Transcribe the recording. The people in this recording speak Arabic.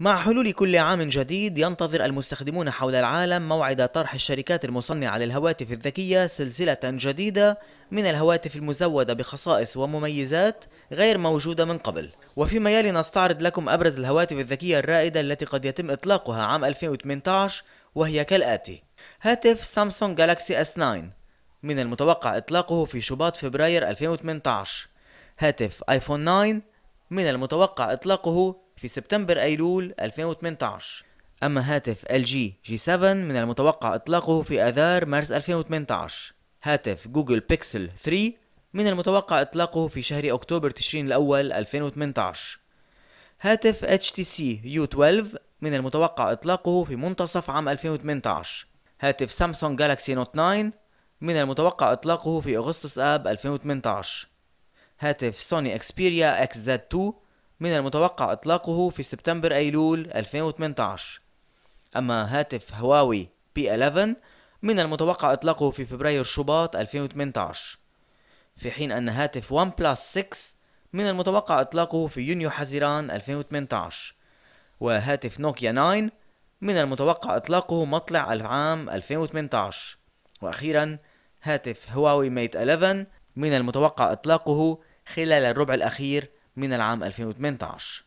مع حلول كل عام جديد ينتظر المستخدمون حول العالم موعد طرح الشركات المصنعة للهواتف الذكية سلسلة جديدة من الهواتف المزودة بخصائص ومميزات غير موجودة من قبل وفيما يلي نستعرض لكم أبرز الهواتف الذكية الرائدة التي قد يتم إطلاقها عام 2018 وهي كالآتي هاتف سامسونج جالاكسي S9 من المتوقع إطلاقه في شباط فبراير 2018 هاتف آيفون 9 من المتوقع إطلاقه في سبتمبر أيلول 2018 أما هاتف ال جي جي 7 من المتوقع إطلاقه في آذار مارس 2018 هاتف جوجل بيكسل 3 من المتوقع إطلاقه في شهر أكتوبر تشرين الأول 2018 هاتف HTC U12 من المتوقع إطلاقه في منتصف عام 2018 هاتف سامسونج جالاكسي نوت 9 من المتوقع إطلاقه في أغسطس آب 2018 هاتف سوني اكسبيريا XZ2 من المتوقع إطلاقه في سبتمبر أيلول 2018 أما هاتف هواوي P11 من المتوقع إطلاقه في فبراير شباط 2018 في حين أن هاتف ون بلس 6 من المتوقع إطلاقه في يونيو حزيران 2018 وهاتف نوكيا 9 من المتوقع إطلاقه مطلع العام 2018 وأخيرا هاتف هواوي ميت 11 من المتوقع إطلاقه خلال الربع الأخير من العام 2018